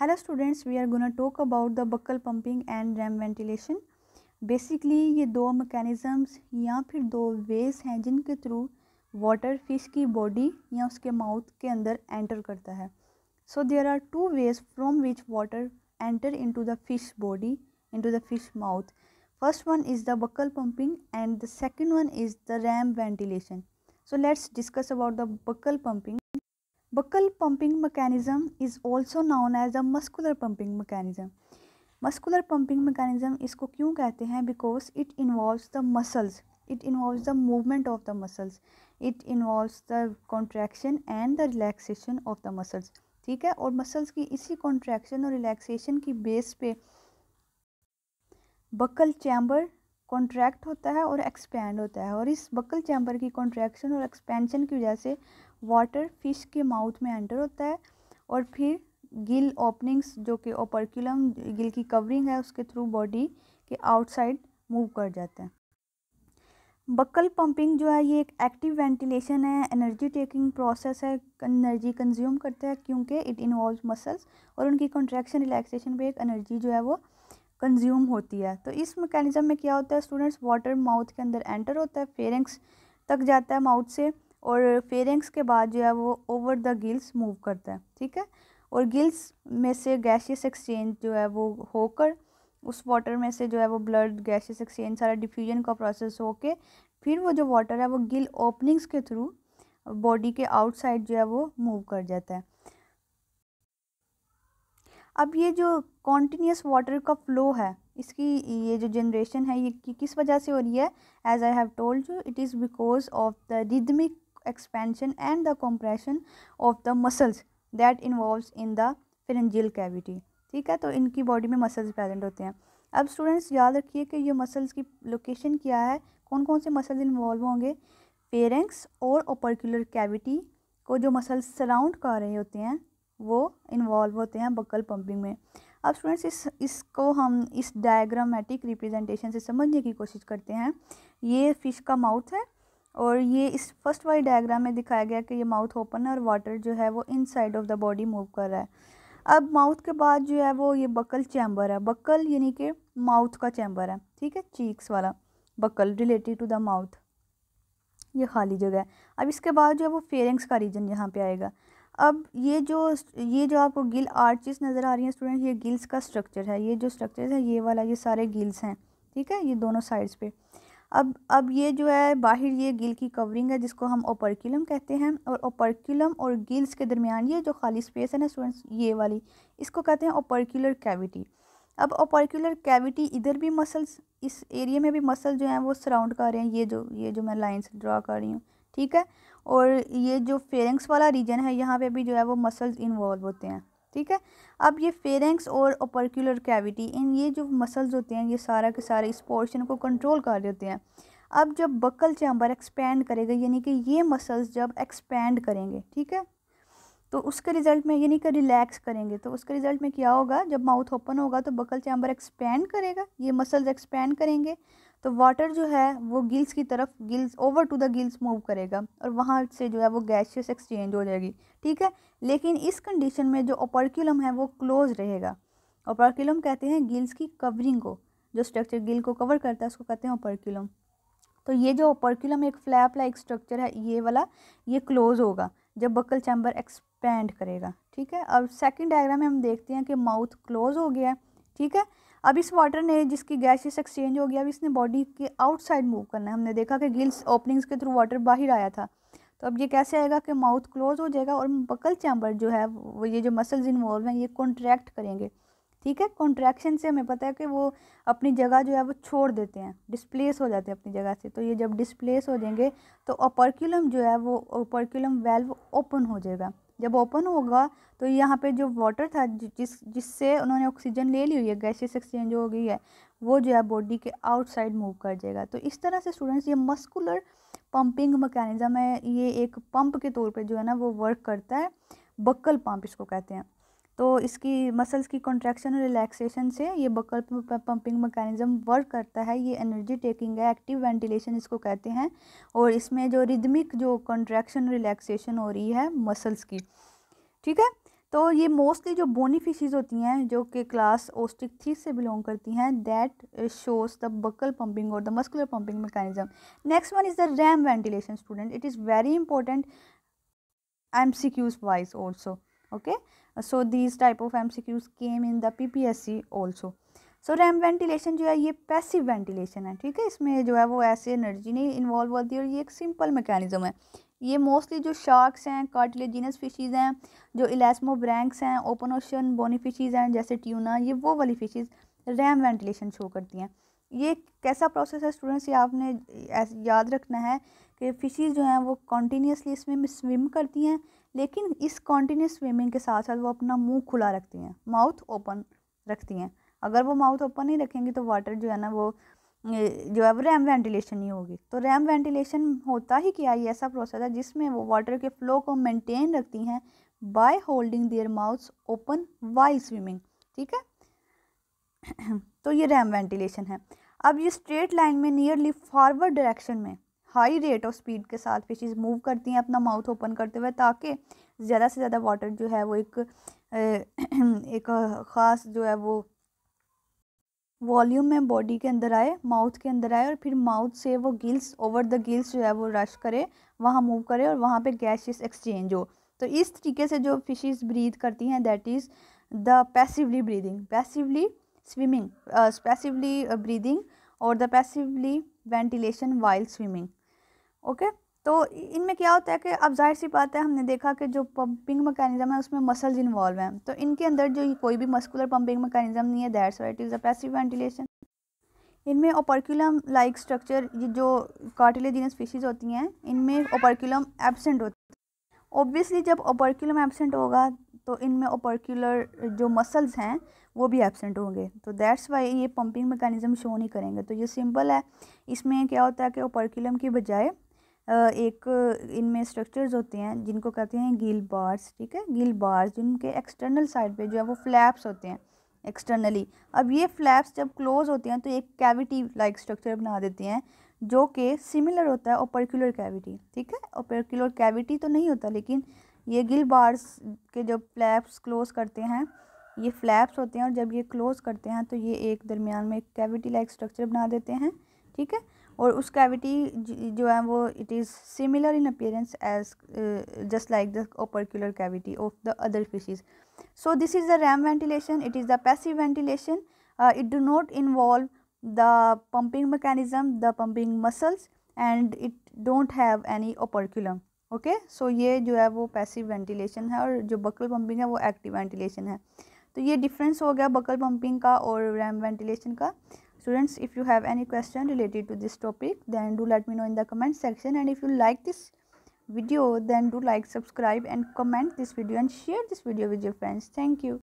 Hello students we are gonna talk about the buccal pumping and ram ventilation basically ये दो mechanisms या फिर दो वेज हैं जिनके थ्रू वाटर फिश की बॉडी या उसके माउथ के अंदर एंटर करता है so there are two ways from which water enter into the fish body into the fish mouth first one is the buccal pumping and the second one is the ram ventilation so let's discuss about the buccal pumping buccal pumping mechanism is also known as the muscular pumping mechanism. Muscular pumping mechanism इसको क्यों कहते हैं because it involves the muscles it involves the movement of the muscles it involves the contraction and the relaxation of the muscles ठीक है और muscles की इसी contraction और रिलैक्सेशन की बेस पे बकल चैम्बर कॉन्ट्रैक्ट होता है और एक्सपेंड होता है और इस बकल चैम्बर की कॉन्ट्रैक्शन और एक्सपेंशन की वजह से वाटर फिश के माउथ में एंटर होता है और फिर गिल ओपनिंग्स जो कि ओपरक्यूलम गिल की कवरिंग है उसके थ्रू बॉडी के आउटसाइड मूव कर जाते हैं बकल पंपिंग जो है ये एक एक्टिव वेंटिलेशन है एनर्जी टेकिंग प्रोसेस है एनर्जी कंज्यूम करता है क्योंकि इट इन्वॉल्व मसल्स और उनकी कॉन्ट्रैक्शन रिलैक्सेशन पे एक एनर्जी जो है वो कंज्यूम होती है तो इस मैकेनिज़्म में क्या होता है स्टूडेंट्स वाटर माउथ के अंदर एंटर होता है फेरेंक्स तक जाता है माउथ से और फेरेंक्स के बाद जो है वो ओवर द गिल्स मूव करता है ठीक है और गिल्स में से गैशियस एक्सचेंज जो है वो होकर उस वाटर में से जो है वो ब्लड गैशियस एक्सचेंज सारा डिफ्यूजन का प्रोसेस होके फिर वो जो वाटर है वो गिल ओपनिंग्स के थ्रू बॉडी के आउटसाइड जो है वो मूव कर जाता है अब ये जो कॉन्टीन्यूस वाटर का फ्लो है इसकी ये जो जनरेशन है ये किस वजह से हो रही है as I have told you it is because of the rhythmic expansion and the compression of the muscles that involves in the pharyngeal cavity ठीक है तो इनकी बॉडी में मसल्स प्रेजेंट होते हैं अब स्टूडेंट्स याद रखिए कि ये मसल्स की लोकेशन क्या है कौन कौन से मसल्स इन्वॉल्व होंगे पेरेंक्स और ओपरकुलर कैविटी को जो मसल्स सराउंड कर रहे होते हैं वो इन्वॉल्व होते हैं बकल पंपिंग में अब स्टूडेंट्स इस इसको हम इस डायग्रामेटिक रिप्रेजेंटेशन से समझने की कोशिश करते हैं ये फ़िश का माउथ है और ये इस फर्स्ट वाली डायग्राम में दिखाया गया कि ये माउथ ओपन है और वाटर जो है वो inside of the body move कर रहा है अब माउथ के बाद जो है वो ये बकल चैम्बर है बकल यानी कि माउथ का चैम्बर है ठीक है चीक्स वाला buccal related to the mouth ये खाली जगह है अब इसके बाद जो है वो फेयरिंग्स का रीजन यहाँ पे आएगा अब ये जो ये जो आपको गिल आर्चिस नज़र आ रही हैं स्टूडेंट ये गिल्स का स्ट्रक्चर है ये जो स्ट्रक्चर है ये वाला ये सारे गिल्स हैं ठीक है ये दोनों साइड्स पे अब अब ये जो है बाहर ये गिल की कवरिंग है जिसको हम ओपरकुलम कहते हैं और ओपरकुलम और गिल्स के दरमियान ये जो खाली स्पेस है ना स्टूडेंट्स ये वाली इसको कहते हैं ओपरकुलर कैविटी अब ओपरकुलर कैविटी इधर भी मसल्स इस एरिया में भी मसल जो हैं वो सराउंड कर रहे हैं ये जो ये जो मैं लाइन्स ड्रा कर रही हूँ ठीक है और ये जो फेरेंग्स वाला रीजन है यहाँ पर भी जो है वो मसल्स इन्वॉल्व होते हैं ठीक है अब ये फेरेंक्स और ओपरक्यूलर कैविटी इन ये जो मसल्स होते हैं ये सारा के सारे इस पोर्शन को कंट्रोल कर देते हैं अब जब बकल चैम्बर एक्सपेंड करेगा यानी कि ये मसल्स जब एक्सपेंड करेंगे ठीक है तो उसके रिज़ल्ट में यानी कि रिलैक्स करेंगे तो उसके रिज़ल्ट में क्या होगा जब माउथ ओपन होगा तो बकल चैम्बर एक्सपेंड करेगा ये मसल्स एक्सपेंड करेंगे तो वाटर जो है वो गिल्स की तरफ gills over to the gills move करेगा और वहाँ से जो है वो गैशियस एक्सचेंज हो जाएगी ठीक है लेकिन इस कंडीशन में जो ओपरक्यूलम है वो क्लोज रहेगा ओपरक्यूलम कहते हैं गिल्स की कवरिंग को जो स्ट्रक्चर गिल को कवर करता है उसको कहते हैं ओपरक्यूलम तो ये जो ओपरक्यूलम एक फ्लैप लाइक स्ट्रक्चर है ये वाला ये क्लोज होगा जब बकल चैम्बर एक्सपेंड करेगा ठीक है अब सेकेंड डायग्राम में हम देखते हैं कि माउथ क्लोज हो गया ठीक है अब इस वाटर ने जिसकी गैसेस एक्सचेंज हो गया अब इसने बॉडी के आउटसाइड मूव करना है हमने देखा कि गिल्स ओपनिंग्स के थ्रू वाटर बाहर आया था तो अब ये कैसे आएगा कि माउथ क्लोज हो जाएगा और बकल चैम्बर जो है वो ये जो मसल्स इन्वॉल्व हैं ये कॉन्ट्रैक्ट करेंगे ठीक है कॉन्ट्रैक्शन से हमें पता है कि वो अपनी जगह जो है वो छोड़ देते हैं डिस्प्लेस हो जाते हैं अपनी जगह से तो ये जब डिस्प्लेस हो जाएंगे तो ओपरक्यूलम जो है वो ओपरक्यूलम वेल्व ओपन हो जाएगा जब ओपन होगा तो यहाँ पे जो वाटर था जिस जिससे उन्होंने ऑक्सीजन ले ली हुई है गैसेस एक्सचेंज हो गई है वो जो है बॉडी के आउटसाइड मूव कर जाएगा तो इस तरह से स्टूडेंट्स ये मस्कुलर पंपिंग मकैनिज़म है ये एक पंप के तौर पे जो है ना वो वर्क करता है बक्कल पंप इसको कहते हैं तो इसकी मसल्स की कॉन्ट्रैक्शन और रिलैक्सेशन से ये बकल पंपिंग मैकेनिज़्म वर्क करता है ये एनर्जी टेकिंग है एक्टिव वेंटिलेशन इसको कहते हैं और इसमें जो रिदमिक जो कॉन्ट्रैक्शन रिलैक्सेशन हो रही है मसल्स की ठीक है तो ये मोस्टली जो बोनी फिशीज़ होती हैं जो कि क्लास ओस्टिक थ्री से बिलोंग करती हैं that shows the buccal pumping और the muscular pumping mechanism next one is the ram ventilation student it is very important M C Qs wise also okay so these type of mcqs came in the ppsc also so ram ventilation जो है ये passive ventilation है ठीक है इसमें जो है वो ऐसे एनर्जी नहीं इन्वॉल्व होती और ये एक सिंपल मैकेनिज्म है ये मोस्टली जो शार्क्स हैं कार्टिलेजिनस फिशीज़ हैं जो इलेसमो ब्रैंक्स हैं ओपन ओशन बोनी फिशीज़ हैं जैसे ट्यूना ये वो वाली फिशीज़ रैम वेंटिलेशन शो करती हैं ये कैसा प्रोसेस है स्टूडेंट्स ये आपने याद रखना है कि फिशेस जो हैं वो कॉन्टीन्यूसली इसमें स्विम करती हैं लेकिन इस कॉन्टीन्यूस स्विमिंग के साथ साथ वो अपना मुंह खुला रखती हैं माउथ ओपन रखती हैं अगर वो माउथ ओपन नहीं रखेंगी तो वाटर जो है ना वो जो है वो रैम वेंटिलेशन ही होगी तो रैम वेंटिलेशन होता ही क्या ये ऐसा प्रोसेस है जिसमें वो वाटर के फ्लो को मेनटेन रखती हैं by holding their mouth open while swimming ठीक है तो ये रैम वेंटिलेशन है अब ये स्ट्रेट लाइन में नियरली फॉरवर्ड डायरेक्शन में हाई रेट ऑफ स्पीड के साथ फिशेज मूव करती हैं अपना माउथ ओपन करते हुए ताकि ज़्यादा से ज़्यादा वाटर जो है वो एक एक ख़ास जो है वो वॉल्यूम में बॉडी के अंदर आए माउथ के अंदर आए और फिर माउथ से वो गिल्स ओवर द गिल्स जो है वो रश करे वहाँ मूव करे और वहाँ पे गैसेस एक्सचेंज हो तो इस तरीके से जो फिशेस ब्रीद करती हैं that is the passively breathing passively swimming passively breathing और the passively ventilation while swimming okay तो इनमें क्या होता है कि अब जाहिर सी बात है हमने देखा कि जो पंपिंग मैकेनिज्म है उसमें मसल्स इन्वॉल्व हैं तो इनके अंदर जो कोई भी मस्कुलर पंपिंग मैकेनिज्म नहीं है that's why it is a passive ventilation इनमें ओपरकुलम लाइक स्ट्रक्चर ये जो कार्टिलेजिनस स्पीशीज होती हैं इनमें ओपरकुलम एबसेंट होती है ओबियसली जब ओपरकुलम एबसेंट होगा तो इनमें ओपर्क्यूलर जो मसल्स हैं वो भी एबसेंट होंगे तो दैट्स वाई ये पंपिंग मेकानिज़म शो नहीं करेंगे तो ये सिंपल है इसमें क्या होता है कि ओपर्क्यूलम की बजाय एक इनमें स्ट्रक्चर्स होते हैं जिनको कहते हैं गिल बार्स ठीक है गिल बार्स जिनके एक्सटर्नल साइड पे जो है वो फ्लैप्स होते हैं एक्सटर्नली अब ये फ्लैप्स जब क्लोज होते हैं तो एक कैविटी लाइक स्ट्रक्चर बना देते हैं जो कि सिमिलर होता है ओपर्क्यूलर कैविटी ठीक है ओपर्क्यूलर कैविटी तो नहीं होता लेकिन ये गिल बार्स के जो फ्लैप्स क्लोज करते हैं ये फ्लैप्स होते हैं और जब ये क्लोज करते हैं तो ये एक दरमियान में एक कैविटी लाइक स्ट्रक्चर बना देते हैं ठीक है और उस कैविटी जो है वो it is similar in appearance as just like the opercular cavity of the other fishes so this is the ram ventilation it is the passive ventilation it do not involve the pumping mechanism the pumping muscles and it don't have any operculum okay okay? So so, ये जो है वो passive ventilation है और जो buckle pumping है वो active ventilation है तो ये डिफरेंस हो गया बकल पम्पिंग का और रैम वेंटिलेशन का students if you have any question related to this topic then do let me know in the comment section and if you like this video then do like subscribe and comment this video and share this video with your friends thank you